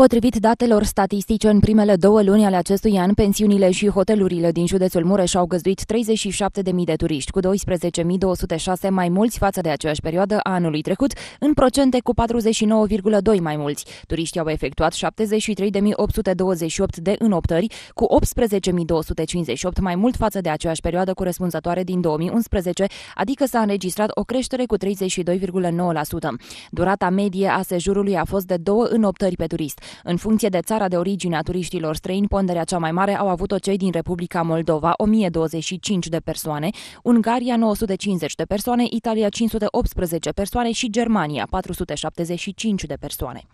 Potrivit datelor statistice, în primele două luni ale acestui an, pensiunile și hotelurile din județul Mureș au găzduit 37.000 de turiști, cu 12.206 mai mulți față de aceeași perioadă a anului trecut, în procente cu 49,2 mai mulți. Turiștii au efectuat 73.828 de înoptări, cu 18.258 mai mult față de aceeași perioadă corespunzătoare din 2011, adică s-a înregistrat o creștere cu 32,9%. Durata medie a sejurului a fost de două înoptări pe turist. În funcție de țara de origine a turiștilor străini, ponderea cea mai mare au avut-o cei din Republica Moldova, 1025 de persoane, Ungaria 950 de persoane, Italia 518 persoane și Germania 475 de persoane.